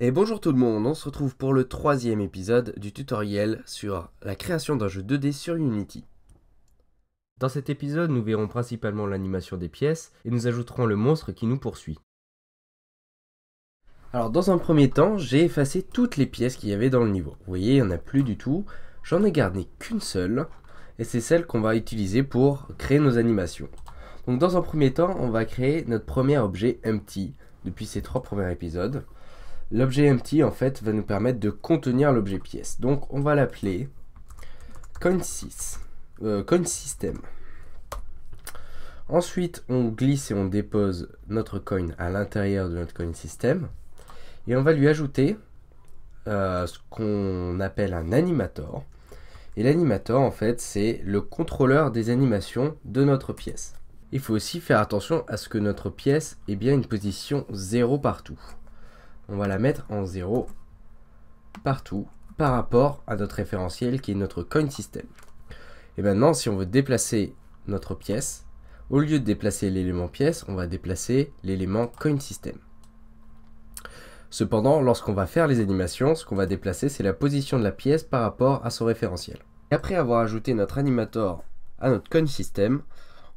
Et bonjour tout le monde, on se retrouve pour le troisième épisode du tutoriel sur la création d'un jeu 2D sur Unity. Dans cet épisode, nous verrons principalement l'animation des pièces et nous ajouterons le monstre qui nous poursuit. Alors dans un premier temps, j'ai effacé toutes les pièces qu'il y avait dans le niveau. Vous voyez, il n'y en a plus du tout. J'en ai gardé qu'une seule et c'est celle qu'on va utiliser pour créer nos animations. Donc dans un premier temps, on va créer notre premier objet empty depuis ces trois premiers épisodes. L'objet empty, en fait, va nous permettre de contenir l'objet pièce. Donc, on va l'appeler coin euh, Ensuite, on glisse et on dépose notre coin à l'intérieur de notre coin system. Et on va lui ajouter euh, ce qu'on appelle un animator. Et l'animator, en fait, c'est le contrôleur des animations de notre pièce. Il faut aussi faire attention à ce que notre pièce ait bien une position 0 partout on va la mettre en 0 partout par rapport à notre référentiel qui est notre coin system. Et maintenant, si on veut déplacer notre pièce, au lieu de déplacer l'élément pièce, on va déplacer l'élément coin system. Cependant, lorsqu'on va faire les animations, ce qu'on va déplacer, c'est la position de la pièce par rapport à son référentiel. après avoir ajouté notre animator à notre coin system,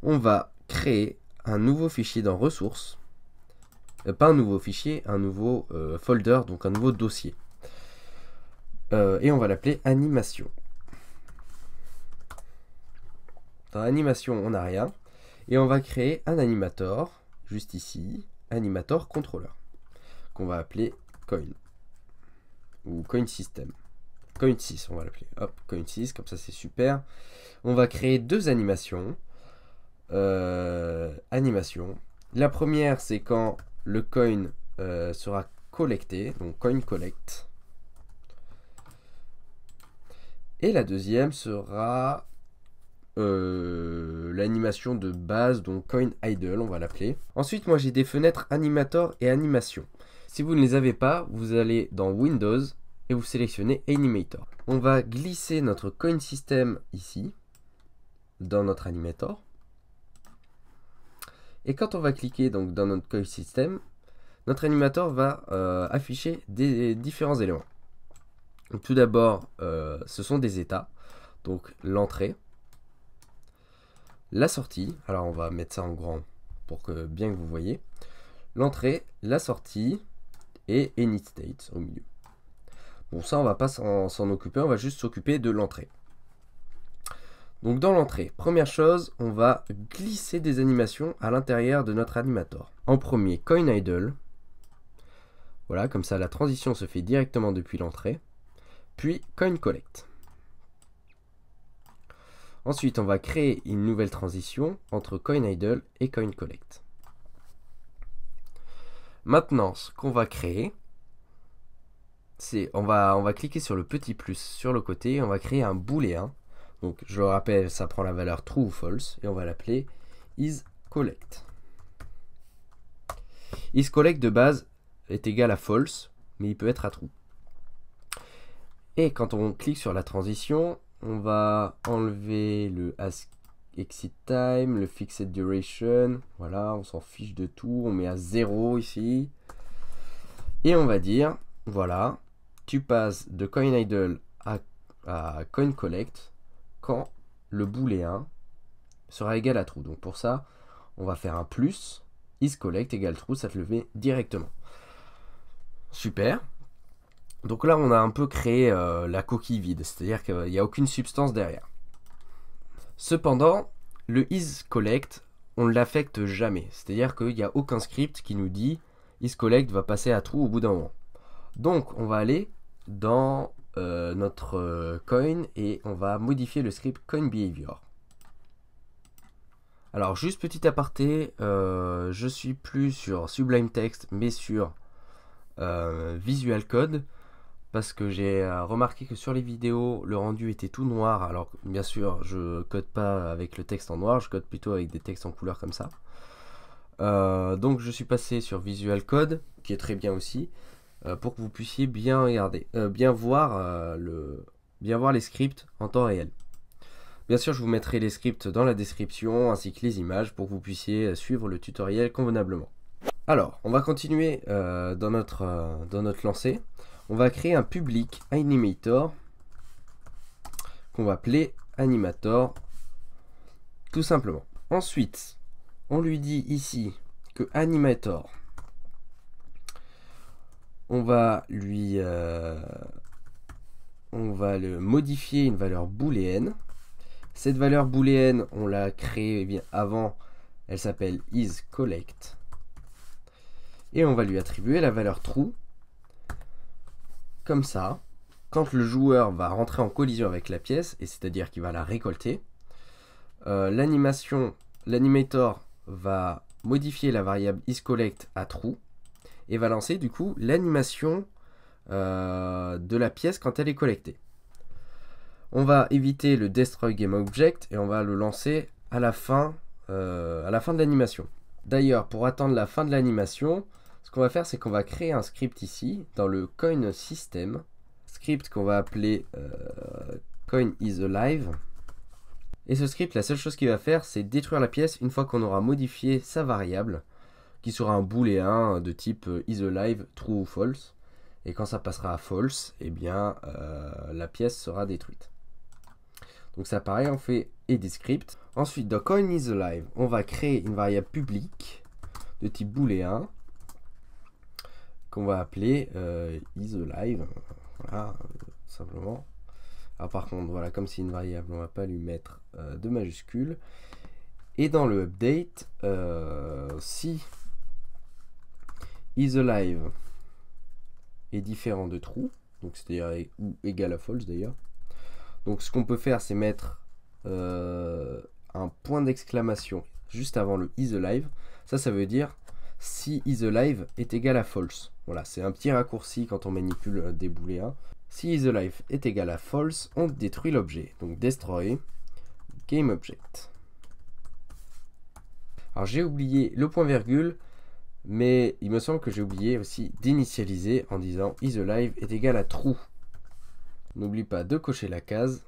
on va créer un nouveau fichier dans ressources euh, pas un nouveau fichier, un nouveau euh, folder, donc un nouveau dossier. Euh, et on va l'appeler animation. Dans animation, on n'a rien. Et on va créer un animator, juste ici, animator controller, qu'on va appeler coin. Ou coin system. Coin 6, on va l'appeler. Hop, coin 6, comme ça c'est super. On va créer deux animations. animation. La première, c'est quand le coin euh, sera collecté, donc coin collect. Et la deuxième sera euh, l'animation de base, donc coin idle, on va l'appeler. Ensuite, moi j'ai des fenêtres animator et animation. Si vous ne les avez pas, vous allez dans Windows et vous sélectionnez Animator. On va glisser notre coin system ici, dans notre animator. Et quand on va cliquer donc, dans notre coil system, notre animateur va euh, afficher des, différents éléments. tout d'abord, euh, ce sont des états. Donc l'entrée, la sortie, alors on va mettre ça en grand pour que bien que vous voyez, l'entrée, la sortie et init state au milieu. Bon ça on va pas s'en occuper, on va juste s'occuper de l'entrée. Donc dans l'entrée, première chose, on va glisser des animations à l'intérieur de notre animator. En premier, Coin Idle. Voilà, comme ça la transition se fait directement depuis l'entrée. Puis Coin Collect. Ensuite, on va créer une nouvelle transition entre Coin Idle et Coin Collect. Maintenant, ce qu'on va créer, c'est on va, on va cliquer sur le petit plus sur le côté, on va créer un booléen donc je le rappelle, ça prend la valeur true ou false et on va l'appeler isCollect. IsCollect de base est égal à false, mais il peut être à true. Et quand on clique sur la transition, on va enlever le exit time, le fixed duration, voilà, on s'en fiche de tout, on met à 0 ici. Et on va dire, voilà, tu passes de coin idle à, à coin collect quand le booléen sera égal à true. Donc pour ça, on va faire un plus isCollect égale true, ça te le met directement. Super. Donc là, on a un peu créé euh, la coquille vide, c'est-à-dire qu'il n'y a aucune substance derrière. Cependant, le isCollect, on ne l'affecte jamais. C'est-à-dire qu'il n'y a aucun script qui nous dit isCollect va passer à true au bout d'un moment. Donc, on va aller dans euh, notre euh, coin et on va modifier le script coin behavior. Alors juste petit aparté, euh, je suis plus sur Sublime Text mais sur Visual Code parce que j'ai remarqué que sur les vidéos le rendu était tout noir alors bien sûr je code pas avec le texte en noir, je code plutôt avec des textes en couleur comme ça. donc je suis passé sur Visual Code qui est très bien aussi euh, pour que vous puissiez bien regarder, euh, bien voir euh, le, bien voir les scripts en temps réel. Bien sûr, je vous mettrai les scripts dans la description ainsi que les images pour que vous puissiez suivre le tutoriel convenablement. Alors, on va continuer dans, notre, dans notre lancée. On va créer un public animator qu'on va appeler animator tout simplement. Ensuite, on lui dit ici que animator on va lui... Euh, on va le modifier une valeur booléenne. Cette valeur booléenne, on l'a créée eh bien, avant, elle s'appelle isCollect. Et on va lui attribuer la valeur true. Comme ça, quand le joueur va rentrer en collision avec la pièce, et c'est-à-dire qu'il va la récolter, euh, l'animation, l'animator va modifier la variable isCollect à true et va lancer du coup l'animation euh, de la pièce quand elle est collectée. On va éviter le destroy game object et on va le lancer à la fin, euh, à la fin de l'animation. D'ailleurs, pour attendre la fin de l'animation, ce qu'on va faire, c'est qu'on va créer un script ici dans le coin system, script qu'on va appeler euh, coin is alive. Et ce script, la seule chose qu'il va faire, c'est détruire la pièce une fois qu'on aura modifié sa variable qui sera un booléen de type euh, is true ou false. Et quand ça passera à false, eh bien, euh, la pièce sera détruite. Donc ça pareil, on fait edit Ensuite, dans coin is alive, on va créer une variable publique de type booléen qu'on va appeler euh, Voilà, euh, simplement. Alors ah, par contre, voilà, comme c'est une variable, on va pas lui mettre de majuscule. Et dans le update, si isAlive est différent de true, donc c'est-à-dire ou égal à false d'ailleurs. Donc ce qu'on peut faire, c'est mettre euh, un point d'exclamation juste avant le is Ça, ça veut dire si is est égal à false. Voilà, c'est un petit raccourci quand on manipule euh, des booléens. Si is est égal à false, on détruit l'objet. Donc destroy game object. Alors j'ai oublié le point virgule. Mais il me semble que j'ai oublié aussi d'initialiser en disant isAlive est égal à true. N'oublie pas de cocher la case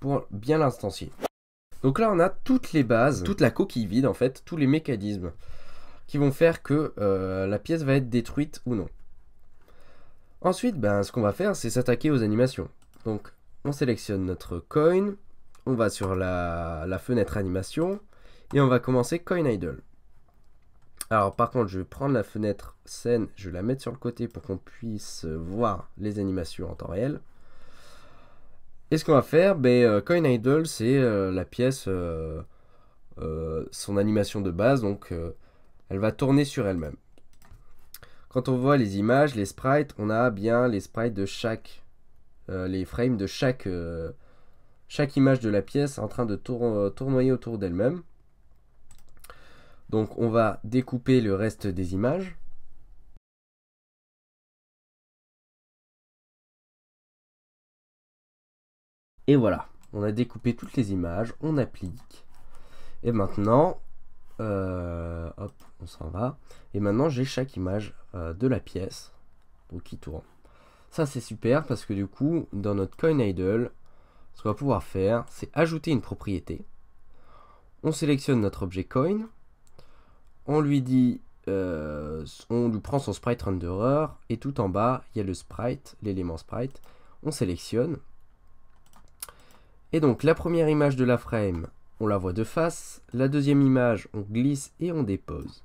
pour bien l'instancier. Donc là, on a toutes les bases, toute la coquille vide en fait, tous les mécanismes qui vont faire que euh, la pièce va être détruite ou non. Ensuite, ben, ce qu'on va faire, c'est s'attaquer aux animations. Donc, on sélectionne notre coin, on va sur la, la fenêtre animation, et on va commencer coin idle. Alors par contre, je vais prendre la fenêtre scène, je vais la mettre sur le côté pour qu'on puisse euh, voir les animations en temps réel. Et ce qu'on va faire, ben, euh, Coin Idol, c'est euh, la pièce, son animation de base, donc elle va tourner sur elle-même. Quand on voit les images, les sprites, on a bien les sprites de chaque, les frames de chaque, chaque image de la pièce en train de tournoyer autour d'elle-même. Donc on va découper le reste des images. Et voilà, on a découpé toutes les images, on applique. Et maintenant, euh, hop, on s'en va. Et maintenant, j'ai chaque image euh, de la pièce donc qui tourne. Ça, c'est super parce que du coup, dans notre coin idle, ce qu'on va pouvoir faire, c'est ajouter une propriété. On sélectionne notre objet coin on lui dit, euh, on lui prend son sprite renderer et tout en bas, il y a le sprite, l'élément sprite. On sélectionne. Et donc la première image de la frame, on la voit de face. La deuxième image, on glisse et on dépose.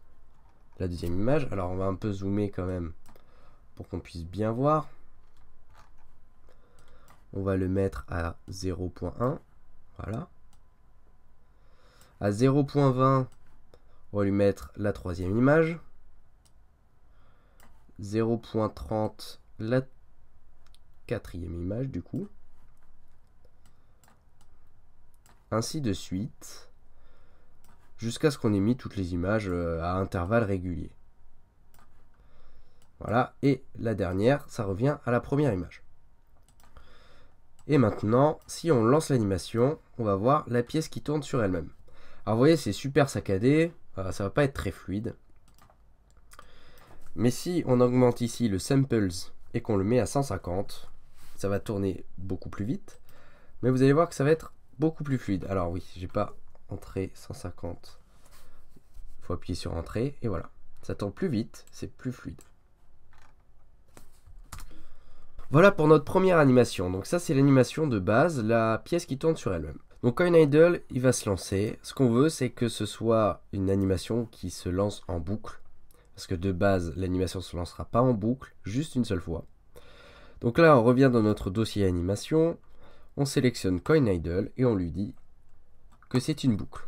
La deuxième image, alors on va un peu zoomer quand même pour qu'on puisse bien voir. On va le mettre à 0.1. Voilà. À 0.20, on va lui mettre la troisième image. 0.30, la quatrième image du coup. Ainsi de suite, jusqu'à ce qu'on ait mis toutes les images euh, à intervalles réguliers. Voilà, et la dernière, ça revient à la première image. Et maintenant, si on lance l'animation, on va voir la pièce qui tourne sur elle-même. Alors vous voyez, c'est super saccadé, voilà, ça va pas être très fluide. Mais si on augmente ici le samples et qu'on le met à 150, ça va tourner beaucoup plus vite. Mais vous allez voir que ça va être beaucoup plus fluide. Alors oui, j'ai pas entré 150. Il faut appuyer sur entrée et voilà. Ça tourne plus vite, c'est plus fluide. Voilà pour notre première animation. Donc ça c'est l'animation de base, la pièce qui tourne sur elle-même. Donc Coin idle, il va se lancer. Ce qu'on veut, c'est que ce soit une animation qui se lance en boucle. Parce que de base, l'animation ne se lancera pas en boucle, juste une seule fois. Donc là, on revient dans notre dossier animation. On sélectionne Coin Idle et on lui dit que c'est une boucle.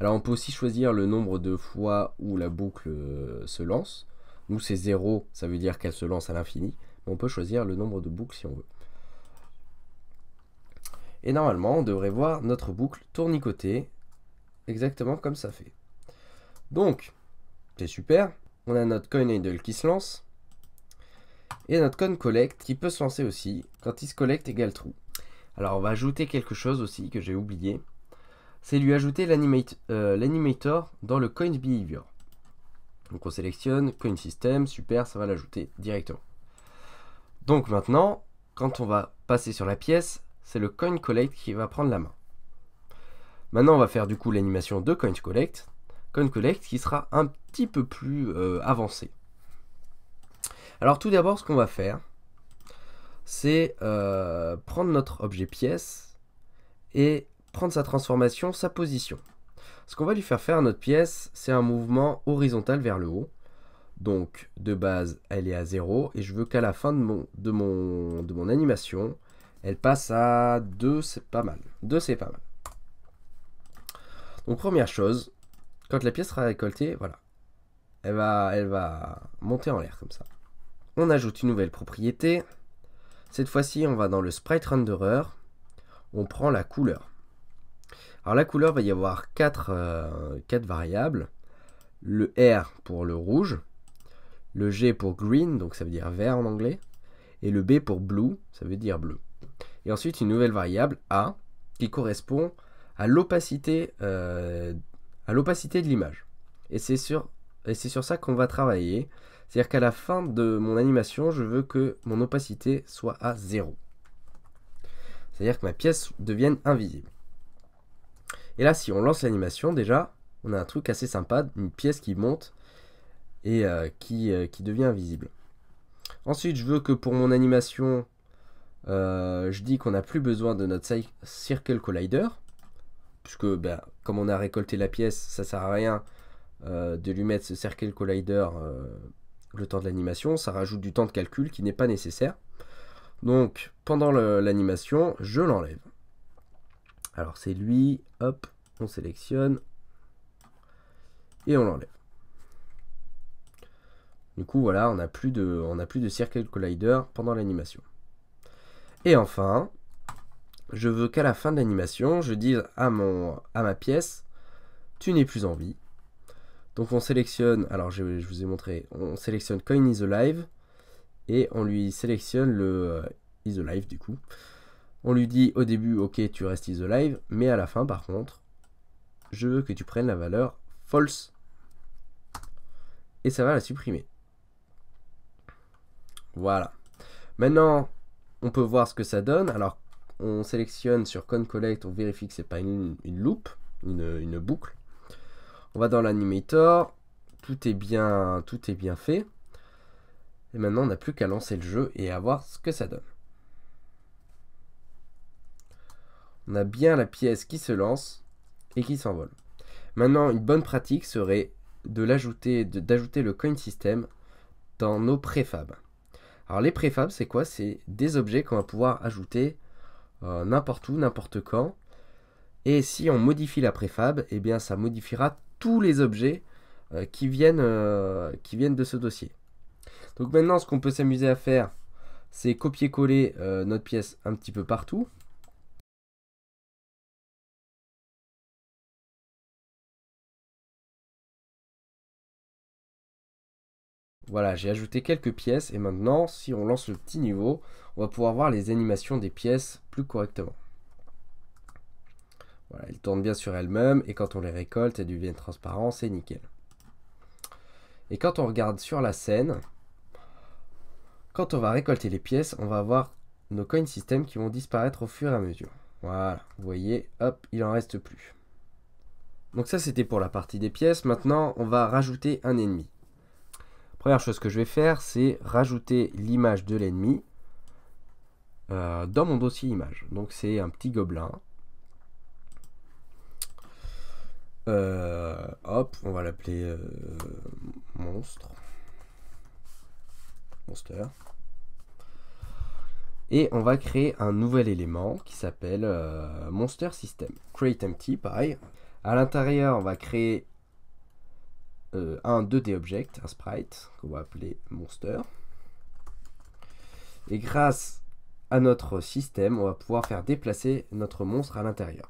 Alors on peut aussi choisir le nombre de fois où la boucle euh, se lance. Nous, c'est 0, ça veut dire qu'elle se lance à l'infini. Mais on peut choisir le nombre de boucles si on veut. Et normalement, on devrait voir notre boucle tournicoter exactement comme ça fait. Donc, c'est super. On a notre coin idle qui se lance. Et notre coin collect qui peut se lancer aussi quand il se collecte égale true. Alors, on va ajouter quelque chose aussi que j'ai oublié. C'est lui ajouter euh, l'animator dans le coin behavior. Donc on sélectionne coin system, super, ça va l'ajouter directement. Donc maintenant, quand on va passer sur la pièce, c'est le coin collect qui va prendre la main. Maintenant, on va faire du coup l'animation de coin collect, collect qui sera un petit peu plus euh, avancée. Alors tout d'abord, ce qu'on va faire, c'est euh, prendre notre objet pièce et prendre sa transformation, sa position. Ce qu'on va lui faire faire à notre pièce, c'est un mouvement horizontal vers le haut. Donc de base, elle est à 0 et je veux qu'à la fin de de mon animation, elle passe à 2, c'est pas mal. 2, c'est pas mal. Donc première chose, quand la pièce sera récoltée, voilà. Elle va, elle va monter en l'air comme ça. On ajoute une nouvelle propriété. Cette fois-ci, on va dans le Sprite Renderer. On prend la couleur. Alors la couleur, va y avoir 4, euh, variables. Le R pour le rouge. Le G pour green, donc ça veut dire vert en anglais. Et le B pour blue, ça veut dire bleu et ensuite une nouvelle variable A qui correspond à l'opacité euh, de l'image. Et c'est sur, sur ça qu'on va travailler. C'est-à-dire qu'à la fin de mon animation, je veux que mon opacité soit à 0. C'est-à-dire que ma pièce devienne invisible. Et là, si on lance l'animation, déjà, on a un truc assez sympa, une pièce qui monte et euh, qui, euh, qui devient invisible. Ensuite, je veux que pour mon animation, euh, je dis qu'on n'a plus besoin de notre Circle Collider, puisque ben, comme on a récolté la pièce, ça sert à rien euh, de lui mettre ce Circle Collider euh, le temps de l'animation, ça rajoute du temps de calcul qui n'est pas nécessaire. Donc pendant l'animation, je l'enlève. Alors c'est lui, hop, on sélectionne et on l'enlève. Du coup voilà, on n'a plus de, plus de Circle Collider pendant l'animation. Et enfin, je veux qu'à la fin de l'animation, je dise à, mon, à ma pièce, tu n'es plus en vie. Donc on sélectionne, alors je, vous ai montré, on sélectionne Coin is Alive et on lui sélectionne le euh, is Alive du coup. On lui dit au début, ok, tu restes is Alive, mais à la fin par contre, je veux que tu prennes la valeur false et ça va la supprimer. Voilà. Maintenant, on peut voir ce que ça donne. Alors, on sélectionne sur Collect. on vérifie que c'est pas une, une loupe, une, boucle. On va dans l'animator, tout est bien, tout est bien fait. Et maintenant, on n'a plus qu'à lancer le jeu et à voir ce que ça donne. On a bien la pièce qui se lance et qui s'envole. Maintenant, une bonne pratique serait de l'ajouter, d'ajouter le coin system dans nos préfabs. Alors les préfabs, c'est quoi C'est des objets qu'on va pouvoir ajouter euh, n'importe où, n'importe quand. Et si on modifie la préfab, eh bien ça modifiera tous les objets euh, qui, viennent, euh, qui viennent de ce dossier. Donc maintenant, ce qu'on peut s'amuser à faire, c'est copier-coller notre pièce un petit peu partout. Voilà, j'ai ajouté quelques pièces et maintenant, si on lance le petit niveau, on va pouvoir voir les animations des pièces plus correctement. Voilà, elles tournent bien sur elles-mêmes et quand on les récolte, elles deviennent transparentes, c'est nickel. Et quand on regarde sur la scène, quand on va récolter les pièces, on va avoir nos coin systems qui vont disparaître au fur et à mesure. Voilà, vous voyez, hop, il en reste plus. Donc ça c'était pour la partie des pièces, maintenant on va rajouter un ennemi. Première chose que je vais faire, c'est rajouter l'image de l'ennemi euh, dans mon dossier image. Donc c'est un petit gobelin. Euh, hop, on va l'appeler euh, monstre. Monster. Et on va créer un nouvel élément qui s'appelle Monster System. Create Empty, pareil. À l'intérieur, on va créer euh, un 2D object, un sprite, qu'on va appeler monster. Et grâce à notre système, on va pouvoir faire déplacer notre monstre à l'intérieur.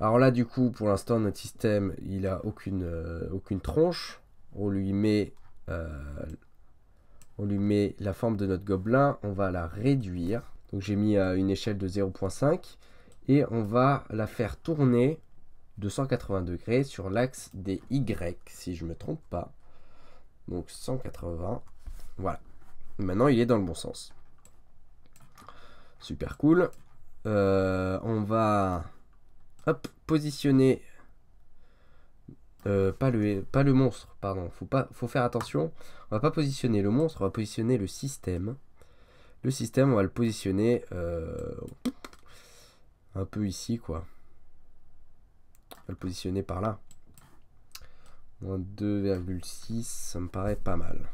Alors là, du coup, pour l'instant, notre système, il a aucune, euh, aucune tronche. On lui, met, euh, on lui met la forme de notre gobelin. On va la réduire. Donc j'ai mis à une échelle de 0.5. Et on va la faire tourner 280 degrés sur l'axe des Y, si je ne me trompe pas. Donc 180, voilà. Maintenant, il est dans le bon sens. Super cool. Euh, on va positionner euh, pas, le, pas le monstre, pardon, faut, pas, faut faire attention. On va pas positionner le monstre, on va positionner le système. Le système, on va le positionner euh, un peu ici, quoi le positionner par là. 2,6, ça me paraît pas mal.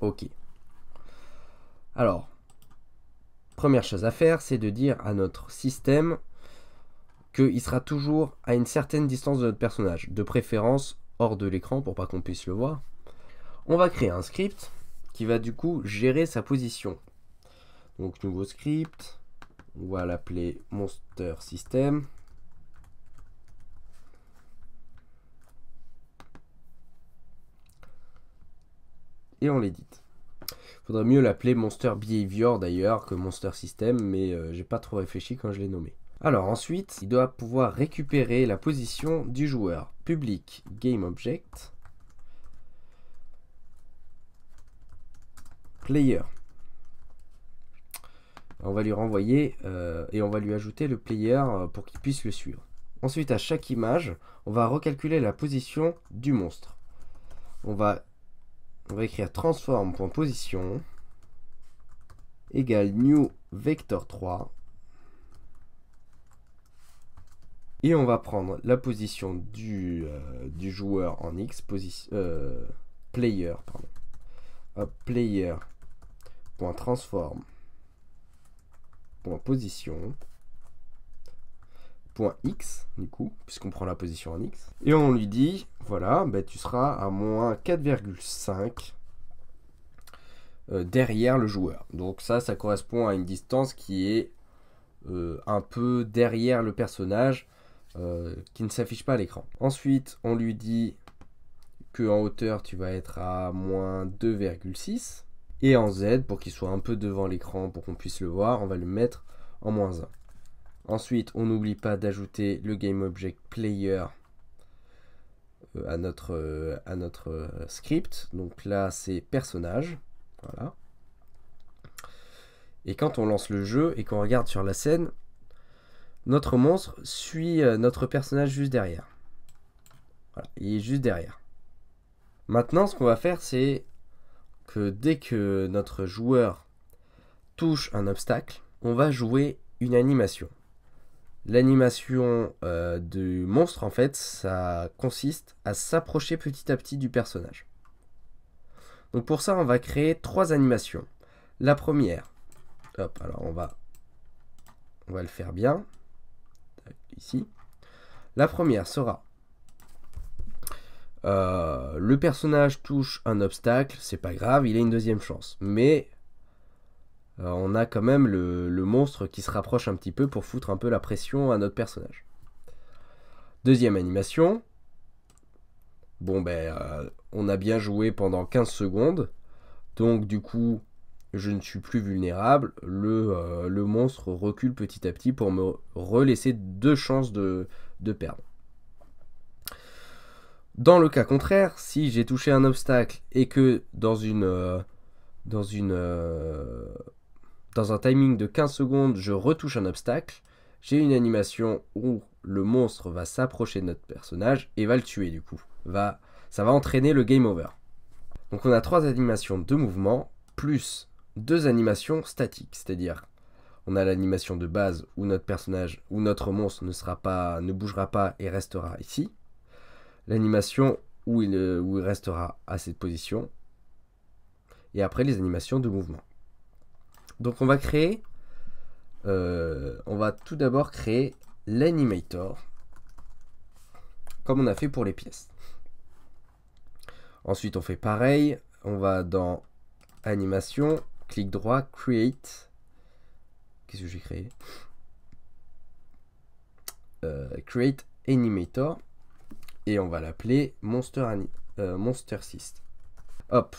Ok. Alors, première chose à faire, c'est de dire à notre système qu'il sera toujours à une certaine distance de notre personnage, de préférence hors de l'écran pour pas qu'on puisse le voir. On va créer un script qui va du coup gérer sa position. Donc nouveau script, on va l'appeler monster system. et on l'édite. Faudrait mieux l'appeler Monster Behavior d'ailleurs que Monster System, mais euh, j'ai pas trop réfléchi quand je l'ai nommé. Alors ensuite, il doit pouvoir récupérer la position du joueur. Public Object Player. On va lui renvoyer euh, et on va lui ajouter le player euh, pour qu'il puisse le suivre. Ensuite, à chaque image, on va recalculer la position du monstre. On va on va écrire transform.position égale new vector 3 et on va prendre la position du, euh, du joueur en X, position, euh, player, pardon. player.transform.position x, du coup, puisqu'on prend la position en x. Et on lui dit, voilà, ben, tu seras à moins 4,5 euh, derrière le joueur. Donc ça, ça correspond à une distance qui est euh, un peu derrière le personnage, euh, qui ne s'affiche pas à l'écran. Ensuite, on lui dit que en hauteur, tu vas être à moins 2,6. Et en Z, pour qu'il soit un peu devant l'écran, pour qu'on puisse le voir, on va le mettre en moins 1. Ensuite, on n'oublie pas d'ajouter le GameObject Player euh, à notre, euh, euh, script. Donc là, c'est personnage. Voilà. Et quand on lance le jeu et qu'on regarde sur la scène, notre monstre suit notre personnage juste derrière. il est juste derrière. Maintenant, ce qu'on va faire, c'est que dès que notre joueur touche un obstacle, on va jouer une animation. L'animation euh, du monstre, en fait, ça consiste à s'approcher petit à petit du personnage. Donc pour ça, on va créer trois animations. La première, hop, alors on va, on va le faire bien, ici. La première sera euh, le personnage touche un obstacle, c'est pas grave, il a une deuxième chance. Mais euh, on a quand même le, monstre qui se rapproche un petit peu pour foutre un peu la pression à notre personnage. Deuxième animation. Bon ben euh, on a bien joué pendant 15 secondes. Donc du coup je ne suis plus vulnérable. Euh, le, monstre recule petit à petit pour me relaisser deux chances de, perdre. Dans le cas contraire, si j'ai touché un obstacle et que dans une... dans une dans un timing de 15 secondes, je retouche un obstacle. J'ai une animation où le monstre va s'approcher de notre personnage et va le tuer du coup. Va, ça va entraîner le game over. Donc on a trois animations de mouvement plus deux animations statiques, c'est-à-dire on a l'animation de base où notre personnage ou notre monstre ne sera pas ne bougera pas et restera ici. L'animation où il, où il restera à cette position et après les animations de mouvement. Donc on va créer, euh, on va tout d'abord créer l'animator, comme on a fait pour les pièces. Ensuite on fait pareil, on va dans animation, clic droit, create. Qu'est-ce que j'ai créé euh, Create animator. Et on va l'appeler Monster, euh, Hop,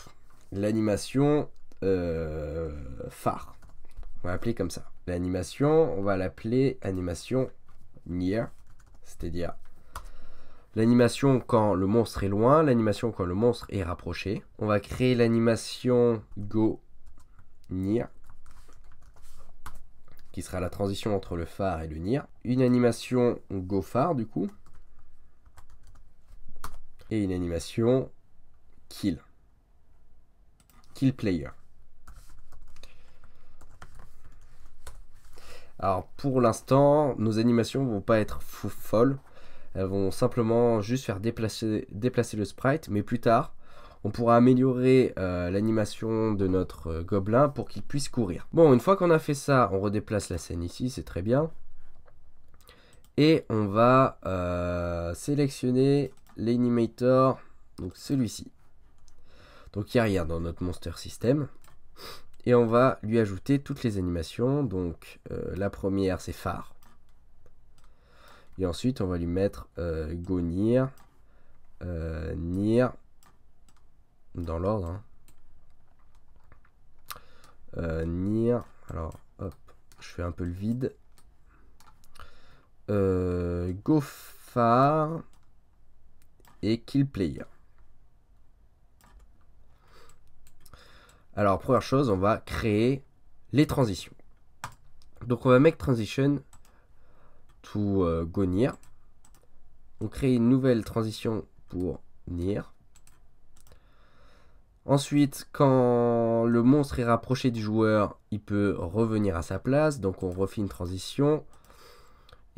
l'animation, euh, phare. On va l'appeler comme ça. L'animation, on va l'appeler animation near, c'est-à-dire l'animation quand le monstre est loin, l'animation quand le monstre est rapproché. On va créer l'animation go near qui sera la transition entre le phare et le near. Une animation go phare du coup et une animation kill. Kill player. Alors pour l'instant, nos animations vont pas être fou folles. Elles vont simplement juste faire déplacer, le sprite, mais plus tard, on pourra améliorer euh, l'animation de notre euh, gobelin pour qu'il puisse courir. Bon, une fois qu'on a fait ça, on redéplace la scène ici, c'est très bien. Et on va euh, sélectionner l'animator, donc celui-ci. Donc il n'y a rien dans notre monster system et on va lui ajouter toutes les animations. Donc euh, la première c'est phare. Et ensuite on va lui mettre gonir euh, go euh, near, dans l'ordre. Hein. alors hop, je fais un peu le vide. go phare et kill player. Alors, première chose, on va créer les transitions. Donc, on va make transition to euh, go near. On crée une nouvelle transition pour near. Ensuite, quand le monstre est rapproché du joueur, il peut revenir à sa place. Donc, on refait une transition.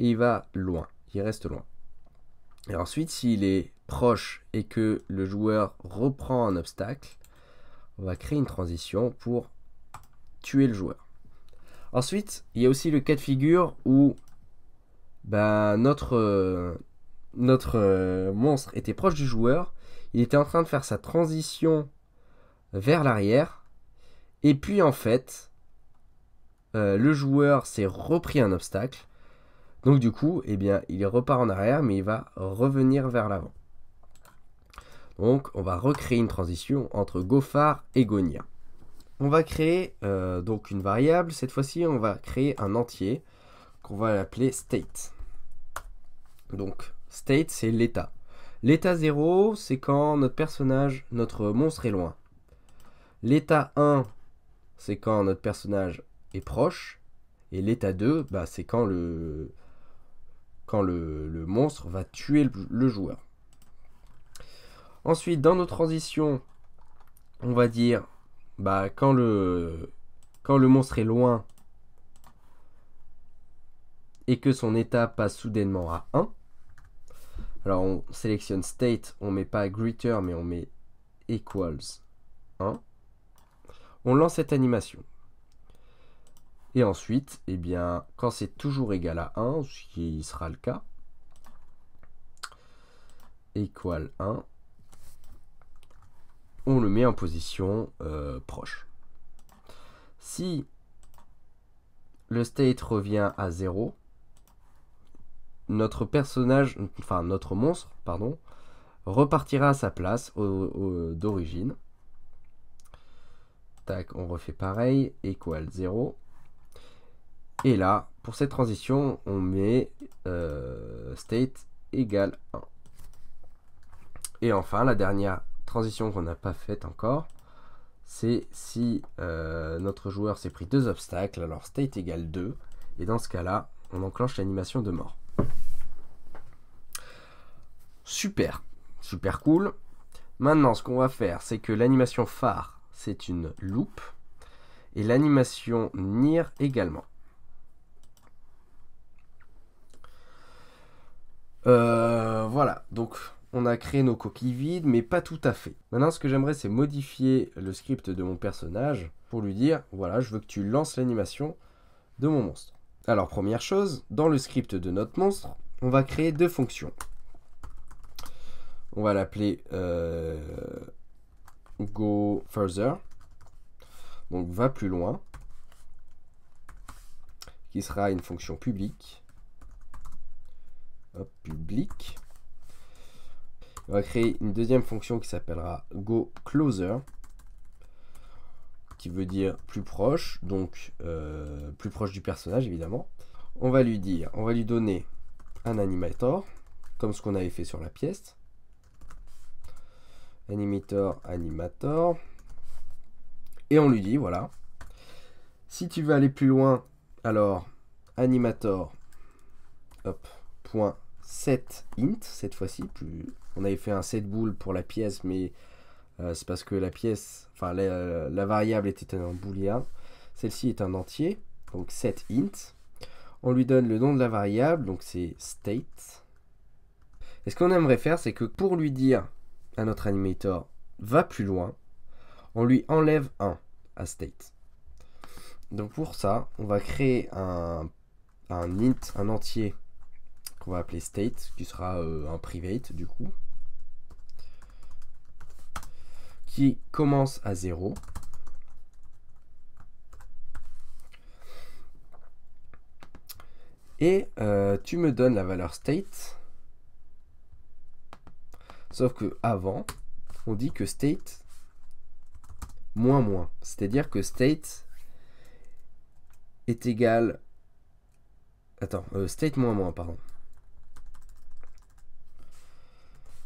Et il va loin. Il reste loin. Et ensuite, s'il est proche et que le joueur reprend un obstacle, on va créer une transition pour tuer le joueur. Ensuite, il y a aussi le cas de figure où ben, notre, euh, notre euh, monstre était proche du joueur, il était en train de faire sa transition vers l'arrière, et puis en fait, euh, le joueur s'est repris un obstacle, donc du coup, eh bien, il repart en arrière, mais il va revenir vers l'avant. Donc on va recréer une transition entre Gophard et Gonia. On va créer euh, donc une variable, cette fois-ci on va créer un entier qu'on va appeler state. Donc state c'est l'état. L'état 0 c'est quand notre personnage, notre monstre est loin. L'état 1 c'est quand notre personnage est proche. Et l'état 2 bah, c'est quand, le, quand le, monstre va tuer le joueur. Ensuite, dans nos transitions, on va dire, bah, quand le, quand le monstre est loin et que son état passe soudainement à 1, alors on sélectionne state, on ne met pas greater, mais on met equals 1. On lance cette animation. Et ensuite, eh bien, quand c'est toujours égal à 1, ce qui sera le cas, equal 1, on le met en position euh, proche. Si le state revient à 0, notre personnage, enfin notre monstre, pardon, repartira à sa place d'origine. Tac, on refait pareil, equal 0. Et là, pour cette transition, on met euh, state égal 1. Et enfin, la dernière transition qu'on n'a pas faite encore, c'est si euh, notre joueur s'est pris deux obstacles, alors state égale 2, et dans ce cas-là, on enclenche l'animation de mort. Super, super cool. Maintenant, ce qu'on va faire, c'est que l'animation phare, c'est une loupe, et l'animation near également. Euh, voilà, donc on a créé nos coquilles vides, mais pas tout à fait. Maintenant, ce que j'aimerais, c'est modifier le script de mon personnage pour lui dire, voilà, je veux que tu lances l'animation de mon monstre. Alors, première chose, dans le script de notre monstre, on va créer deux fonctions. On va l'appeler euh, go further, donc va plus loin, qui sera une fonction publique. Hop, public on va créer une deuxième fonction qui s'appellera GoCloser, qui veut dire plus proche, donc euh, plus proche du personnage évidemment. On va lui dire, on va lui donner un animator, comme ce qu'on avait fait sur la pièce. Animator, animator. Et on lui dit, voilà. Si tu veux aller plus loin, alors animator, hop, point int, cette fois-ci, plus on avait fait un set boule pour la pièce, mais euh, c'est parce que la pièce, enfin la, variable était un booléen. Celle-ci est un entier, donc set int. On lui donne le nom de la variable, donc c'est state. Et ce qu'on aimerait faire, c'est que pour lui dire à notre animator va plus loin, on lui enlève un à state. Donc pour ça, on va créer un, int, un entier qu'on va appeler state, qui sera euh, un private du coup. qui commence à 0. Et euh, tu me donnes la valeur state. Sauf que avant, on dit que state moins moins. C'est-à-dire que state est égal... Attends, euh, state moins moins, pardon.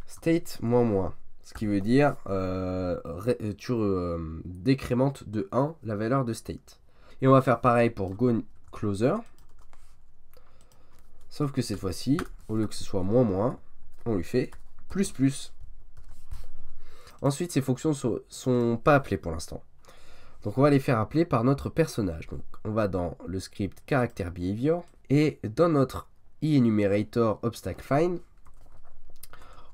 State moins moins ce qui veut dire euh, euh, tu euh, décrémentes de 1 la valeur de state. Et on va faire pareil pour go closer. Sauf que cette fois-ci, au lieu que ce soit moins moins, on lui fait plus plus. Ensuite, ces fonctions ne sont pas appelées pour l'instant. Donc on va les faire appeler par notre personnage. Donc on va dans le script character behavior et dans notre i enumerator obstacle find,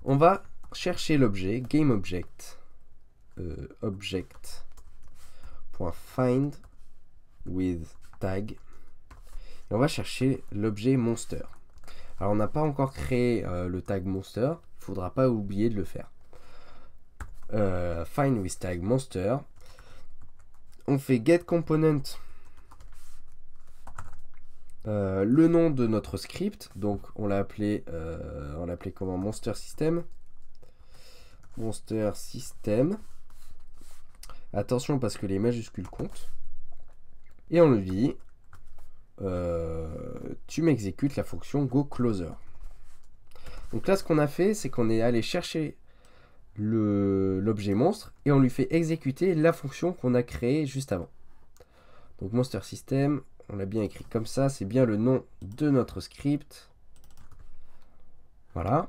on va chercher l'objet GameObject euh, object.find with tag on va chercher l'objet monster. Alors on n'a pas encore créé euh, le tag monster, il faudra pas oublier de le faire. Euh, find with tag monster. On fait get component euh, le nom de notre script, donc on l'a appelé, euh, on appelé comment Monster System. Monster System. Attention parce que les majuscules comptent. Et on le dit, euh, tu m'exécutes la fonction GoCloser. Donc là, ce qu'on a fait, c'est qu'on est allé chercher l'objet monstre et on lui fait exécuter la fonction qu'on a créée juste avant. Donc monster system, on l'a bien écrit comme ça, c'est bien le nom de notre script. Voilà.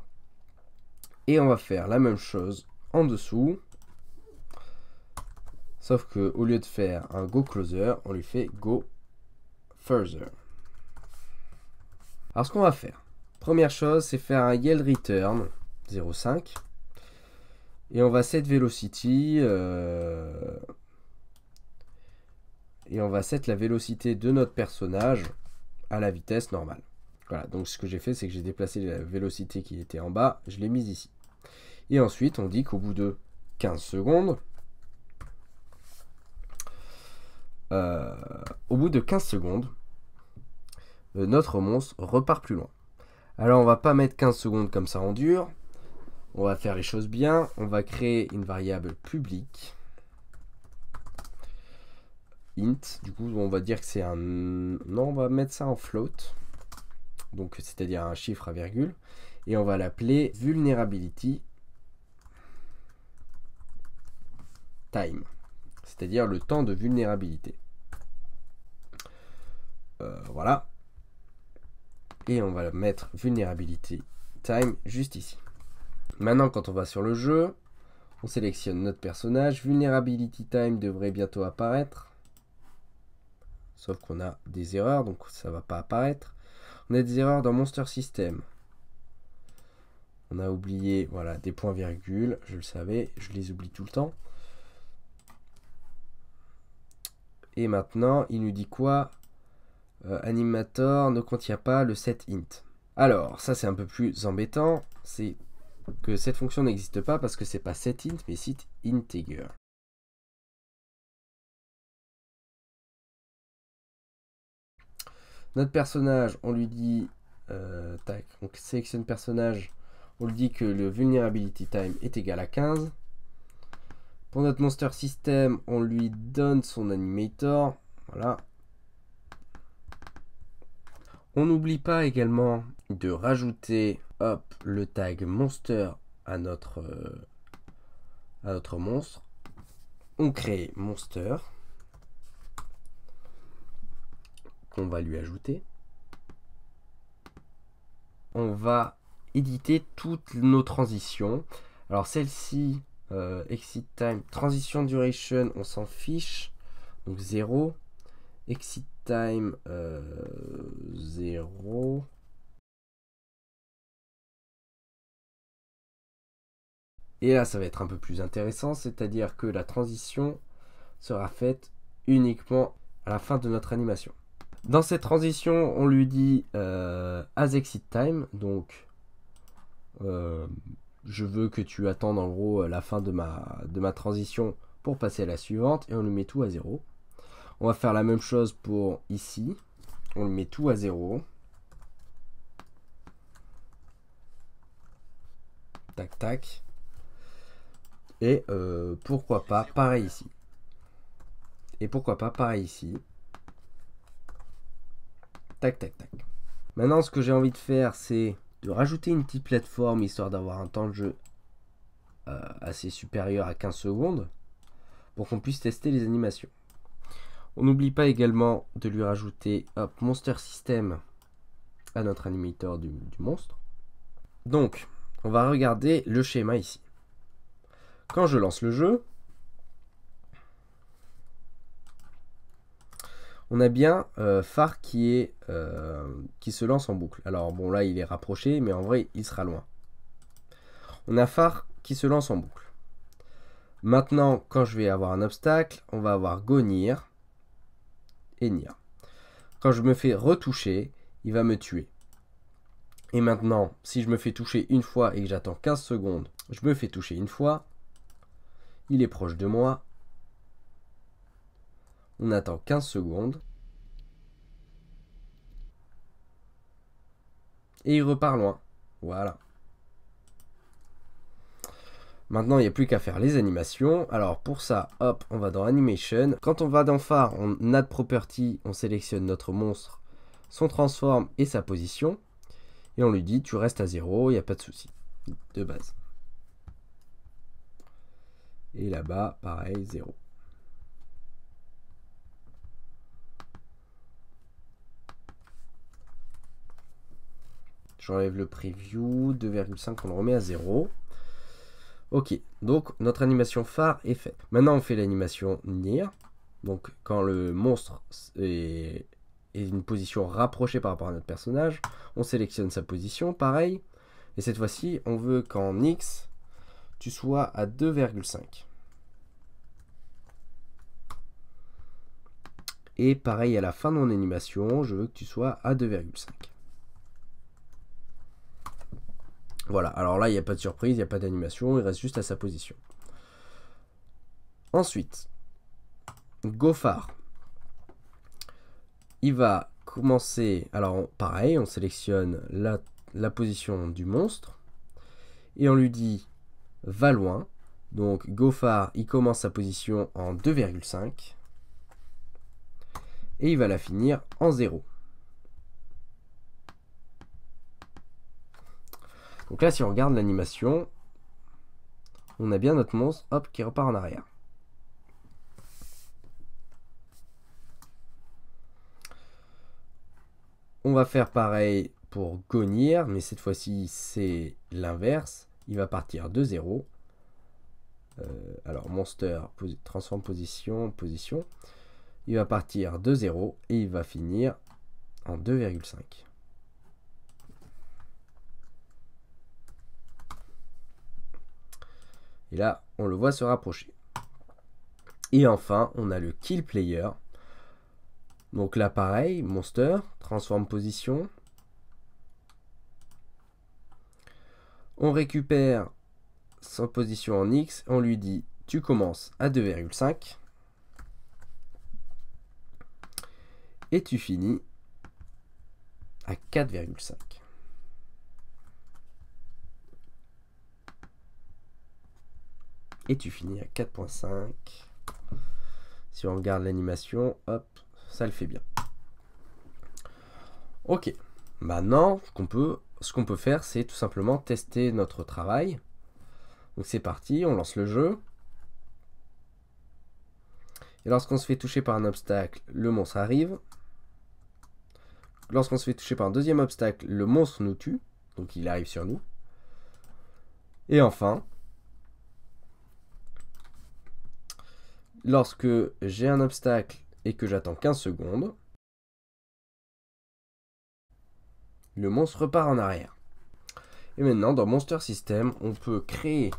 Et on va faire la même chose en dessous. Sauf que au lieu de faire un go closer, on lui fait go further. Alors ce qu'on va faire, première chose, c'est faire un yield return 0.5 et on va set velocity euh, et on va set la vélocité de notre personnage à la vitesse normale. Voilà, donc ce que j'ai fait, c'est que j'ai déplacé la vélocité qui était en bas, je l'ai mise ici. Et ensuite, on dit qu'au bout de 15 secondes, euh, au bout de 15 secondes, euh, notre monstre repart plus loin. Alors on va pas mettre 15 secondes comme ça en dur. On va faire les choses bien. On va créer une variable publique. Int. Du coup, on va dire que c'est un... Non, on va mettre ça en float. Donc, c'est-à-dire un chiffre à virgule. Et on va l'appeler vulnerability time, c'est-à-dire le temps de vulnérabilité. Euh, voilà. Et on va mettre vulnérabilité time juste ici. Maintenant, quand on va sur le jeu, on sélectionne notre personnage. vulnérabilité time devrait bientôt apparaître. Sauf qu'on a des erreurs, donc ça va pas apparaître. On a des erreurs dans Monster System. On a oublié voilà, des points virgules, je le savais, je les oublie tout le temps. Et maintenant, il nous dit quoi euh, Animator ne contient pas le setInt int. Alors, ça c'est un peu plus embêtant, c'est que cette fonction n'existe pas parce que c'est pas setInt mais set integer. Notre personnage, on lui dit, euh, on sélectionne personnage, on lui dit que le vulnerability time est égal à 15. Pour notre Monster System, on lui donne son animator. Voilà. On n'oublie pas également de rajouter hop, le tag monster à notre, euh, à notre monstre. On crée monster qu'on va lui ajouter. On va éditer toutes nos transitions. Alors celle-ci, euh, exit time, transition duration, on s'en fiche. Donc 0. Exit time, 0. Euh, Et là, ça va être un peu plus intéressant, c'est-à-dire que la transition sera faite uniquement à la fin de notre animation. Dans cette transition, on lui dit euh, as exit time, donc je veux que tu attendes en gros euh, la fin de ma, de ma transition pour passer à la suivante et on le met tout à zéro On va faire la même chose pour ici. On le met tout à zéro Tac, tac. Et euh, pourquoi pas pareil ici. Et pourquoi pas pareil ici. Tac, tac, tac. Maintenant, ce que j'ai envie de faire, c'est rajouter une petite plateforme histoire d'avoir un temps de jeu euh, assez supérieur à 15 secondes pour qu'on puisse tester les animations. On n'oublie pas également de lui rajouter hop, Monster System à notre animateur du monstre. Donc, on va regarder le schéma ici. Quand je lance le jeu, on a bien Phare euh, qui, est, euh, qui se lance en boucle. Alors bon là il est rapproché mais en vrai il sera loin. On a Phare qui se lance en boucle. Maintenant quand je vais avoir un obstacle, on va avoir Gonir et Nia. Quand je me fais retoucher, il va me tuer. Et maintenant, si je me fais toucher une fois et que j'attends 15 secondes, je me fais toucher une fois, il est proche de moi, on attend 15 secondes. Et il repart loin. Voilà. Maintenant, il n'y a plus qu'à faire les animations. Alors pour ça, hop, on va dans Animation. Quand on va dans Phare, on Add Property, on sélectionne notre monstre, son transform et sa position. Et on lui dit, tu restes à 0, il n'y a pas de souci. De base. Et là-bas, pareil, 0. J'enlève le preview, 2,5, on le remet à 0. Ok, donc notre animation phare est faite. Maintenant, on fait l'animation near. Donc, quand le monstre est, une position rapprochée par rapport à notre personnage, on sélectionne sa position, pareil. Et cette fois-ci, on veut qu'en X, tu sois à 2,5. Et pareil, à la fin de mon animation, je veux que tu sois à 2,5. Voilà, alors là, il n'y a pas de surprise, il n'y a pas d'animation, il reste juste à sa position. Ensuite, Goffard. Il va commencer, alors pareil, on sélectionne la, position du monstre, et on lui dit « va loin ». Donc Gophar il commence sa position en 2,5, et il va la finir en 0. Donc là, si on regarde l'animation, on a bien notre monstre, hop, qui repart en arrière. On va faire pareil pour Gonir, mais cette fois-ci, c'est l'inverse. Il va partir de 0. Euh, alors, monster, transforme position, position. Il va partir de 0 et il va finir en 2,5. Et là, on le voit se rapprocher. Et enfin, on a le kill player. Donc là, pareil, monster, transforme position. On récupère sa position en X. On lui dit, tu commences à 2,5. Et tu finis à 4,5. et tu finis à 4.5. Si on regarde l'animation, hop, ça le fait bien. Ok, maintenant ce qu'on peut, ce qu'on peut faire, c'est tout simplement tester notre travail. Donc c'est parti, on lance le jeu. Et lorsqu'on se fait toucher par un obstacle, le monstre arrive. Lorsqu'on se fait toucher par un deuxième obstacle, le monstre nous tue. Donc il arrive sur nous. Et enfin, lorsque j'ai un obstacle et que j'attends 15 secondes, le monstre repart en arrière. Et maintenant, dans Monster System, on peut créer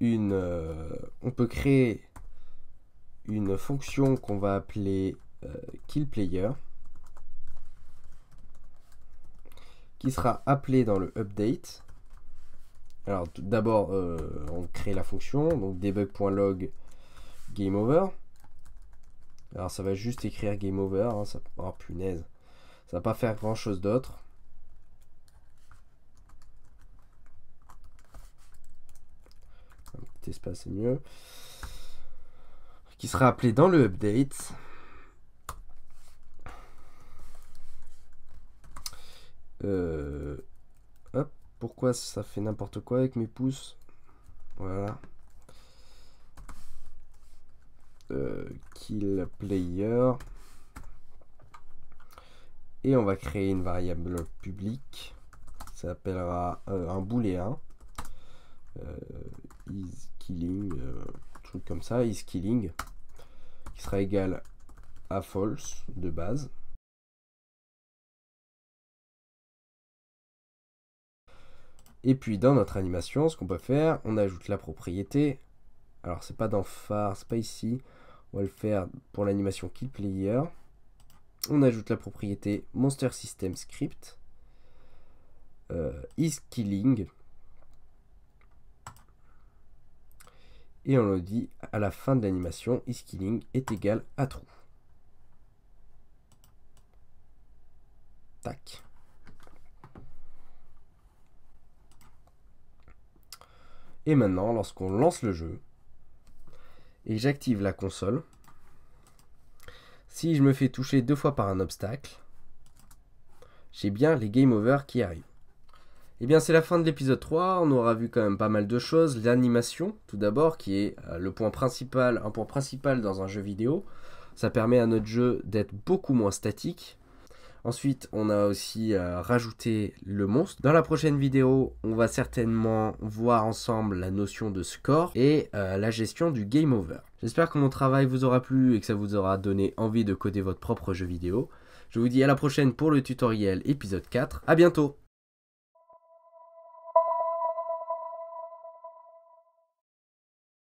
une, euh, on peut créer une fonction qu'on va appeler euh, KillPlayer qui sera appelée dans le update. Alors d'abord, euh, on crée la fonction, donc debug.log game over. Alors ça va juste écrire game over. Hein, ça... Oh punaise. Ça va pas faire grand chose d'autre. Un petit espace mieux. Qui sera appelé dans le update. Euh, pourquoi ça fait n'importe quoi avec mes pouces Voilà. Euh, kill player et on va créer une variable publique ça s'appellera euh, un booléen euh, is killing truc comme ça is killing qui sera égal à false de base et puis dans notre animation ce qu'on peut faire on ajoute la propriété alors c'est pas dans phare, Spicy, pas ici. On va le faire pour l'animation kill player. On ajoute la propriété monster system script euh, is killing. Et on le dit à la fin de l'animation is killing est égal à true. Tac. Et maintenant, lorsqu'on lance le jeu, et j'active la console. Si je me fais toucher deux fois par un obstacle, j'ai bien les game over qui arrivent. Et eh bien c'est la fin de l'épisode 3, on aura vu quand même pas mal de choses, l'animation tout d'abord qui est euh, le point principal, un point principal dans un jeu vidéo. Ça permet à notre jeu d'être beaucoup moins statique, Ensuite, on a aussi euh, rajouté le monstre. Dans la prochaine vidéo, on va certainement voir ensemble la notion de score et euh, la gestion du game over. J'espère que mon travail vous aura plu et que ça vous aura donné envie de coder votre propre jeu vidéo. Je vous dis à la prochaine pour le tutoriel épisode 4. A bientôt